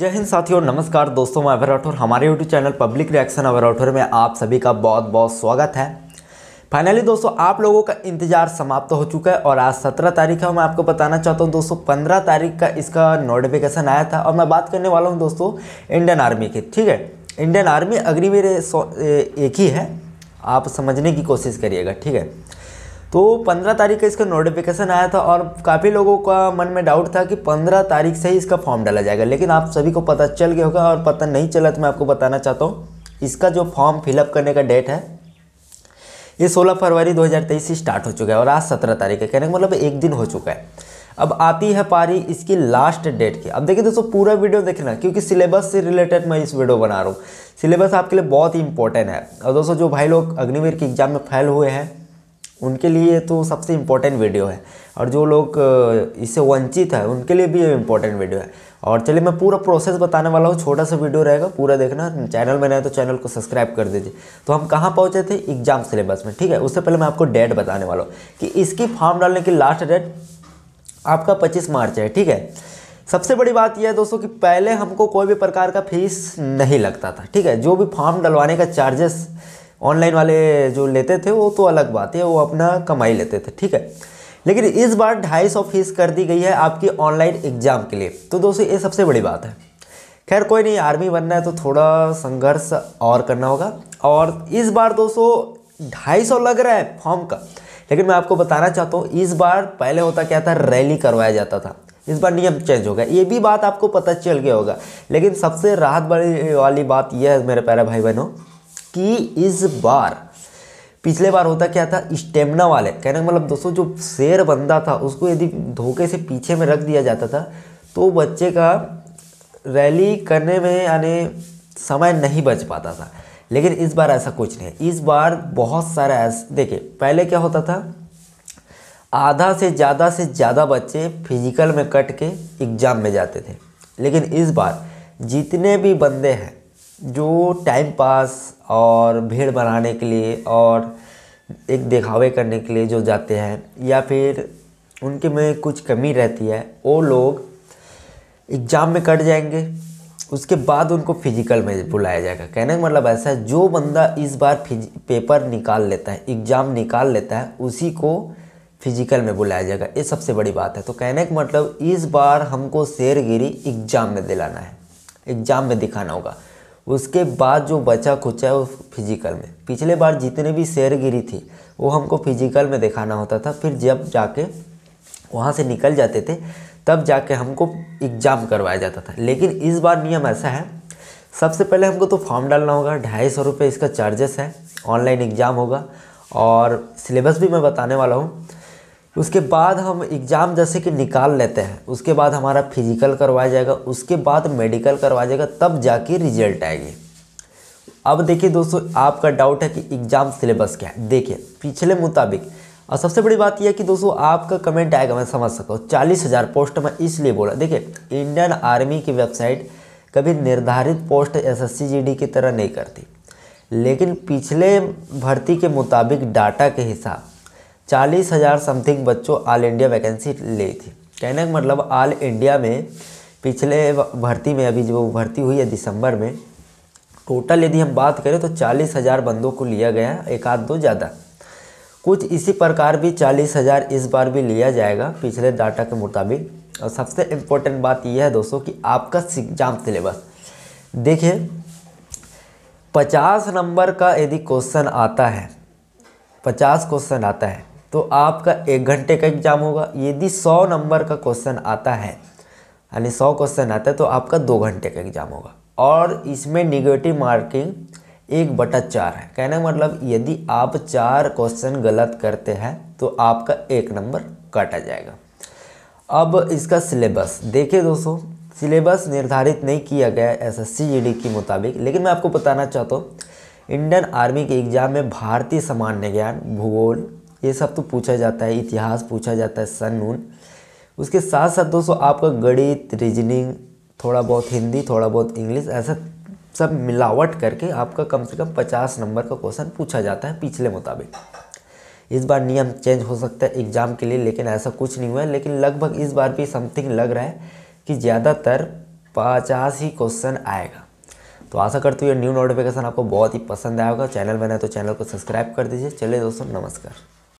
जय हिंद साथियों नमस्कार दोस्तों मैं अभय राठौर हमारे YouTube channel public reaction Abhay Rathore में आप सभी का बहुत बहुत स्वागत है फाइनली दोस्तों आप लोगों का इंतजार समाप्त हो चुका है और आज सत्रह तारीख है मैं आपको बताना चाहता हूँ दोस्तों पंद्रह तारीख का इसका नोटिफिकेशन आया था और मैं बात करने वाला हूँ दोस्तों इंडियन आर्मी की ठीक है इंडियन आर्मी अग्निवीर एक ही है आप समझने की कोशिश करिएगा ठीक है तो पंद्रह तारीख का इसका नोटिफिकेशन आया था और काफ़ी लोगों का मन में डाउट था कि पंद्रह तारीख से ही इसका फॉर्म डाला जाएगा लेकिन आप सभी को पता चल गया होगा और पता नहीं चला तो मैं आपको बताना चाहता हूँ इसका जो फॉर्म फिलअप करने का डेट है ये 16 फरवरी 2023 से स्टार्ट हो चुका है और आज 17 तारीख है कहने का मतलब एक दिन हो चुका है अब आती है पारी इसकी लास्ट डेट की अब देखिए दोस्तों पूरा वीडियो देखना क्योंकि सिलेबस से रिलेटेड मैं इस वीडियो बना रहा हूँ सिलेबस आपके लिए बहुत ही इंपॉर्टेंट है और दोस्तों जो भाई लोग अग्निवीर के एग्जाम में फैल हुए हैं उनके लिए तो सबसे इम्पोर्टेंट वीडियो है और जो लोग इससे वंचित है उनके लिए भी ये इम्पोर्टेंट वीडियो है और चलिए मैं पूरा प्रोसेस बताने वाला हूँ छोटा सा वीडियो रहेगा पूरा देखना चैनल में नया तो चैनल को सब्सक्राइब कर दीजिए तो हम कहाँ पहुँचे थे एग्जाम सिलेबस में ठीक है उससे पहले मैं आपको डेट बताने वाला हूँ कि इसकी फॉर्म डालने की लास्ट डेट आपका पच्चीस मार्च है ठीक है सबसे बड़ी बात यह है दोस्तों कि पहले हमको कोई भी प्रकार का फीस नहीं लगता था ठीक है जो भी फॉर्म डलवाने का चार्जेस ऑनलाइन वाले जो लेते थे वो तो अलग बात है वो अपना कमाई लेते थे ठीक है लेकिन इस बार ढाई सौ फीस कर दी गई है आपकी ऑनलाइन एग्ज़ाम के लिए तो दोस्तों ये सबसे बड़ी बात है खैर कोई नहीं आर्मी बनना है तो थोड़ा संघर्ष और करना होगा और इस बार दोस्तों ढाई सौ लग रहा है फॉर्म का लेकिन मैं आपको बताना चाहता हूँ इस बार पहले होता क्या था रैली करवाया जाता था इस बार नियम चेंज हो गया ये भी बात आपको पता चल गया होगा लेकिन सबसे राहत वाली बात यह है मेरे प्यारे भाई बहनों कि इस बार पिछले बार होता क्या था स्टेमिना वाले कहने का मतलब दोस्तों जो शेर बंदा था उसको यदि धोखे से पीछे में रख दिया जाता था तो बच्चे का रैली करने में यानी समय नहीं बच पाता था लेकिन इस बार ऐसा कुछ नहीं इस बार बहुत सारा ऐसा देखिए पहले क्या होता था आधा से ज़्यादा से ज़्यादा बच्चे फिजिकल में कट के एग्ज़ाम में जाते थे लेकिन इस बार जितने भी बंदे हैं जो टाइम पास और भीड़ बनाने के लिए और एक दिखावे करने के लिए जो जाते हैं या फिर उनके में कुछ कमी रहती है वो लोग एग्ज़ाम में कट जाएंगे उसके बाद उनको फिजिकल में बुलाया जाएगा कहने का मतलब ऐसा है जो बंदा इस बार पेपर निकाल लेता है एग्ज़ाम निकाल लेता है उसी को फिजिकल में बुलाया जाएगा ये सबसे बड़ी बात है तो कहने का मतलब इस बार हमको शेरगिरी एग्ज़ाम में दिलाना है एग्ज़ाम में दिखाना होगा उसके बाद जो बचा खुचा है वो फिजिकल में पिछले बार जितने भी शेयर गिरी थी वो हमको फिजिकल में दिखाना होता था फिर जब जाके वहाँ से निकल जाते थे तब जाके हमको एग्ज़ाम करवाया जाता था लेकिन इस बार नियम ऐसा है सबसे पहले हमको तो फॉर्म डालना होगा ढाई सौ रुपये इसका चार्जेस है ऑनलाइन एग्ज़ाम होगा और सिलेबस भी मैं बताने वाला हूँ उसके बाद हम एग्ज़ाम जैसे कि निकाल लेते हैं उसके बाद हमारा फिजिकल करवाया जाएगा उसके बाद मेडिकल करवाया जाएगा तब जाके रिजल्ट आएगी अब देखिए दोस्तों आपका डाउट है कि एग्ज़ाम सिलेबस क्या है देखिए पिछले मुताबिक और सबसे बड़ी बात यह है कि दोस्तों आपका कमेंट आएगा मैं समझ सकता हूँ चालीस हज़ार पोस्ट मैं इसलिए बोला देखिए इंडियन आर्मी की वेबसाइट कभी निर्धारित पोस्ट एस एस की तरह नहीं करती लेकिन पिछले भर्ती के मुताबिक डाटा के हिसाब चालीस हज़ार समथिंग बच्चों ऑल इंडिया वैकेंसी ली थी कहने का मतलब ऑल इंडिया में पिछले भर्ती में अभी जो भर्ती हुई है दिसंबर में टोटल यदि हम बात करें तो चालीस हज़ार बंदों को लिया गया एक आध दो ज़्यादा कुछ इसी प्रकार भी चालीस हज़ार इस बार भी लिया जाएगा पिछले डाटा के मुताबिक और सबसे इम्पोर्टेंट बात यह है दोस्तों कि आपका एग्जाम सिलेबस देखिए पचास नंबर का यदि क्वेश्चन आता है पचास क्वेश्चन आता है तो आपका एक घंटे का एग्ज़ाम होगा यदि सौ नंबर का क्वेश्चन आता है यानी सौ क्वेश्चन आता है तो आपका दो घंटे का एग्ज़ाम होगा और इसमें निगेटिव मार्किंग एक बटा चार है कहने का मतलब यदि आप चार क्वेश्चन गलत करते हैं तो आपका एक नंबर काटा जाएगा अब इसका सिलेबस देखिए दोस्तों सिलेबस निर्धारित नहीं किया गया एस एस के मुताबिक लेकिन मैं आपको बताना चाहता हूँ इंडियन आर्मी के एग्ज़ाम में भारतीय सामान्य ज्ञान भूगोल ये सब तो पूछा जाता है इतिहास पूछा जाता है सन नून उसके साथ साथ दोस्तों आपका गणित रीजनिंग थोड़ा बहुत हिंदी थोड़ा बहुत इंग्लिश ऐसा सब मिलावट करके आपका कम से कम पचास नंबर का क्वेश्चन पूछा जाता है पिछले मुताबिक इस बार नियम चेंज हो सकता है एग्ज़ाम के लिए लेकिन ऐसा कुछ नहीं हुआ है लेकिन लगभग इस बार भी समथिंग लग रहा है कि ज़्यादातर पचास ही क्वेश्चन आएगा तो आशा करती हूँ न्यू नोटिफिकेशन आपको बहुत ही पसंद आएगा चैनल बनाए तो चैनल को सब्सक्राइब कर दीजिए चलिए दोस्तों नमस्कार